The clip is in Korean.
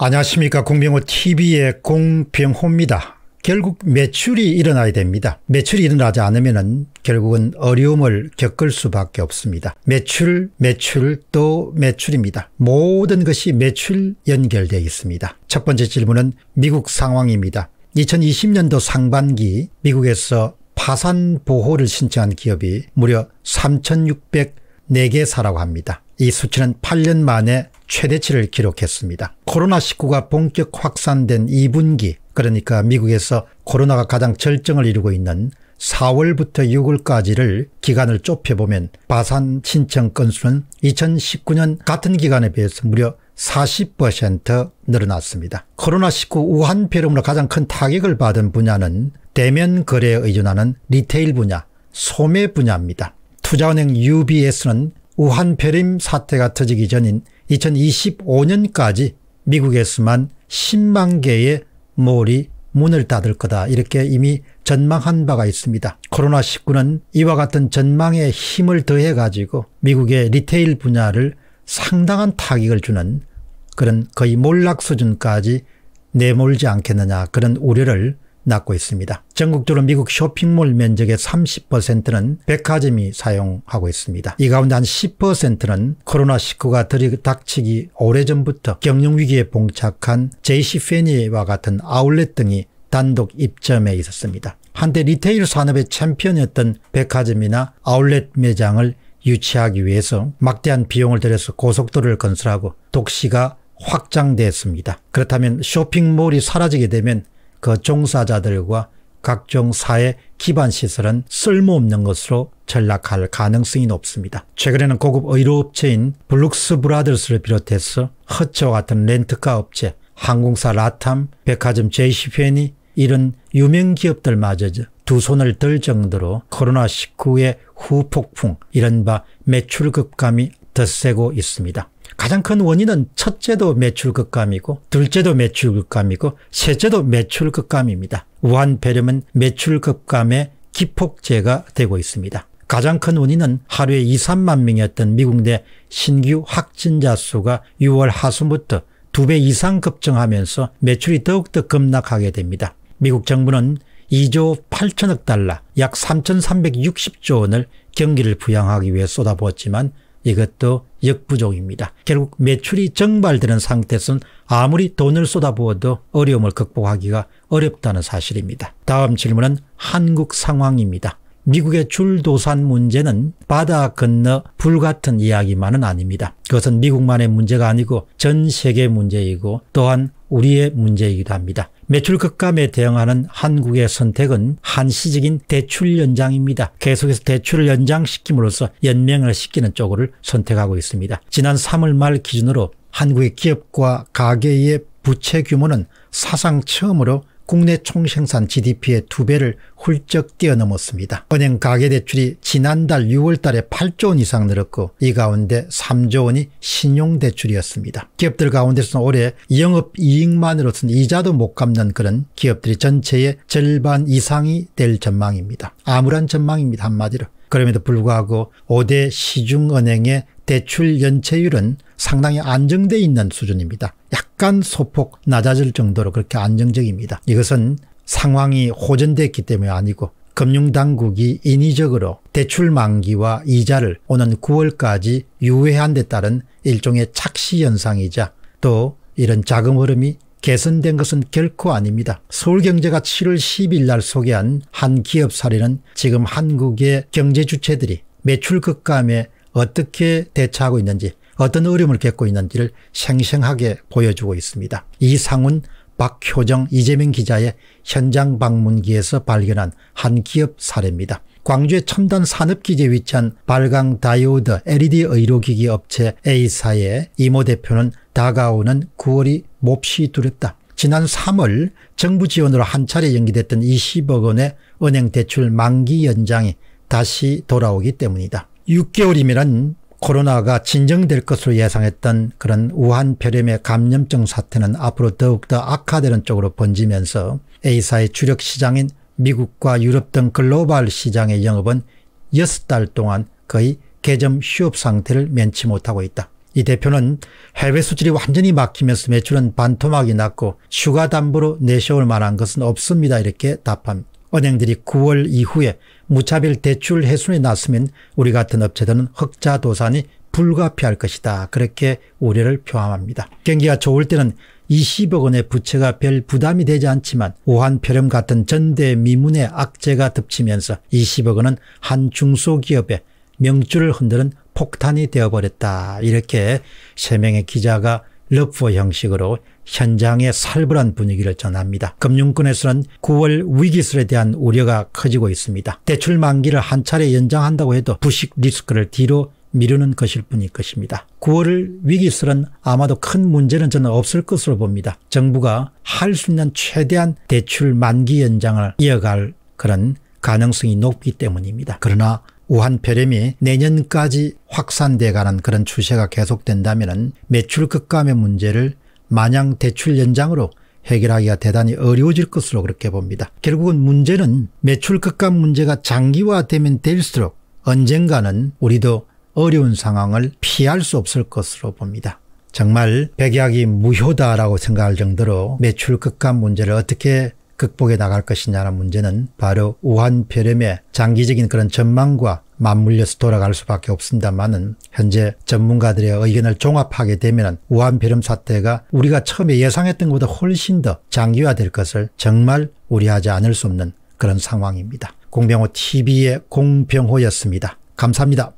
안녕하십니까 공병호 TV의 공병호입니다. 결국 매출이 일어나야 됩니다. 매출이 일어나지 않으면 결국은 어려움을 겪을 수밖에 없습니다. 매출, 매출 또 매출입니다. 모든 것이 매출 연결되어 있습니다. 첫 번째 질문은 미국 상황입니다. 2020년도 상반기 미국에서 파산 보호를 신청한 기업이 무려 3,604개사라고 합니다. 이 수치는 8년 만에 최대치를 기록했습니다. 코로나19가 본격 확산된 2분기 그러니까 미국에서 코로나가 가장 절정을 이루고 있는 4월부터 6월까지를 기간을 좁혀보면 파산 신청 건수는 2019년 같은 기간에 비해서 무려 40% 늘어났습니다. 코로나19 우한 폐렴으로 가장 큰 타격을 받은 분야는 대면 거래에 의존하는 리테일 분야, 소매 분야입니다. 투자은행 UBS는 우한 폐렴 사태가 터지기 전인 2025년까지 미국에서만 10만 개의 몰이 문을 닫을 거다 이렇게 이미 전망한 바가 있습니다. 코로나19는 이와 같은 전망에 힘을 더해 가지고 미국의 리테일 분야를 상당한 타격을 주는 그런 거의 몰락 수준까지 내몰지 않겠느냐 그런 우려를 낮고 있습니다. 전국적으로 미국 쇼핑몰 면적의 30%는 백화점이 사용하고 있습니다. 이 가운데 한 10%는 코로나19가 들이닥치기 오래전부터 경영위기에 봉착한 제 c p e n 와 같은 아울렛 등이 단독 입점해 있었습니다. 한때 리테일 산업의 챔피언이었던 백화점이나 아울렛 매장을 유치하기 위해서 막대한 비용을 들여서 고속도로를 건설하고 독시가 확장됐습니다. 그렇다면 쇼핑몰이 사라지게 되면 그 종사자들과 각종 사회 기반 시설은 쓸모없는 것으로 전락할 가능성이 높습니다. 최근에는 고급 의료업체인 블룩스 브라더스를 비롯해서 허츠와 같은 렌트카 업체, 항공사 라탐, 백화점 제시 p e 이런 유명 기업들마저 두 손을 들 정도로 코로나19의 후폭풍, 이른바 매출 급감이 더세고 있습니다. 가장 큰 원인은 첫째도 매출 급감이고 둘째도 매출 급감이고 셋째도 매출 급감입니다. 우한 폐렴은 매출 급감의 기폭제가 되고 있습니다. 가장 큰 원인은 하루에 2, 3만 명이었던 미국 내 신규 확진자 수가 6월 하순부터 2배 이상 급증하면서 매출이 더욱더 급락하게 됩니다. 미국 정부는 2조 8천억 달러 약 3,360조 원을 경기를 부양하기 위해 쏟아부었지만 이것도 역부족입니다. 결국 매출이 증발되는 상태에서는 아무리 돈을 쏟아부어도 어려움을 극복하기가 어렵다는 사실입니다. 다음 질문은 한국 상황입니다. 미국의 줄도산 문제는 바다 건너 불같은 이야기만은 아닙니다. 그것은 미국만의 문제가 아니고 전 세계 문제이고 또한 우리의 문제이기도 합니다. 매출 급감에 대응하는 한국의 선택은 한시적인 대출 연장입니다. 계속해서 대출을 연장시킴으로써 연명을 시키는 쪽을 선택하고 있습니다. 지난 3월 말 기준으로 한국의 기업과 가계의 부채 규모는 사상 처음으로 국내 총생산 GDP의 두배를 훌쩍 뛰어넘었습니다. 은행 가계대출이 지난달 6월달에 8조 원 이상 늘었고 이 가운데 3조 원이 신용대출이었습니다. 기업들 가운데서는 올해 영업이익만으로선 이자도 못 갚는 그런 기업들이 전체의 절반 이상이 될 전망입니다. 암울한 전망입니다. 한마디로. 그럼에도 불구하고 5대 시중은행의 대출 연체율은 상당히 안정돼 있는 수준입니다. 약간 소폭 낮아질 정도로 그렇게 안정적입니다. 이것은 상황이 호전됐기 때문이 아니고 금융당국이 인위적으로 대출 만기와 이자를 오는 9월까지 유예한 데 따른 일종의 착시 현상이자 또 이런 자금 흐름이 개선된 것은 결코 아닙니다. 서울경제가 7월 10일 날 소개한 한 기업 사례는 지금 한국의 경제 주체들이 매출 급감에 어떻게 대처하고 있는지 어떤 어려움을 겪고 있는지를 생생하게 보여주고 있습니다. 이상훈, 박효정, 이재명 기자의 현장 방문기에서 발견한 한 기업 사례입니다. 광주의 첨단 산업기지에 위치한 발광 다이오드 LED 의료기기 업체 A사의 이모 대표는 다가오는 9월이 몹시 두렵다. 지난 3월 정부 지원으로 한 차례 연기됐던 20억 원의 은행 대출 만기 연장이 다시 돌아오기 때문이다. 6개월이면 코로나가 진정될 것으로 예상했던 그런 우한 폐렴의 감염증 사태는 앞으로 더욱더 악화되는 쪽으로 번지면서 A사의 주력 시장인 미국과 유럽 등 글로벌 시장의 영업은 6달 동안 거의 개점 휴업 상태를 면치 못하고 있다. 이 대표는 해외 수출이 완전히 막히면서 매출은 반토막이 났고 휴가 담보로 내세울 만한 것은 없습니다. 이렇게 답합니다. 은행들이 9월 이후에 무차별 대출 해순이났으면 우리 같은 업체들은 흑자 도산이 불가피할 것이다. 그렇게 우려를 표함합니다. 경기가 좋을 때는 20억 원의 부채가 별 부담이 되지 않지만 우한 폐렴 같은 전대 미문의 악재가 덮치면서 20억 원은 한 중소기업의 명주를 흔드는 폭탄이 되어버렸다. 이렇게 세 명의 기자가 러프 형식으로 현장의 살벌한 분위기를 전합니다. 금융권에서는 9월 위기술에 대한 우려가 커지고 있습니다. 대출 만기를 한 차례 연장한다고 해도 부식 리스크를 뒤로 미루는 것일 뿐일 것입니다. 9월 위기술은 아마도 큰 문제는 저는 없을 것으로 봅니다. 정부가 할 수 있는 최대한 대출 만기 연장을 이어갈 그런 가능성이 높기 때문입니다. 그러나 우한 폐렴이 내년까지 확산돼 가는 그런 추세가 계속된다면 매출 급감의 문제를 마냥 대출 연장으로 해결하기가 대단히 어려워질 것으로 그렇게 봅니다. 결국은 문제는 매출 급감 문제가 장기화되면 될수록 언젠가는 우리도 어려운 상황을 피할 수 없을 것으로 봅니다. 정말 백약이 무효다라고 생각할 정도로 매출 급감 문제를 어떻게 극복해 나갈 것이냐는 문제는 바로 우한 폐렴의 장기적인 그런 전망과 맞물려서 돌아갈 수밖에 없습니다만은 현재 전문가들의 의견을 종합하게 되면 우한 폐렴 사태가 우리가 처음에 예상했던 것보다 훨씬 더 장기화될 것을 정말 우려하지 않을 수 없는 그런 상황입니다. 공병호 TV의 공병호였습니다. 감사합니다.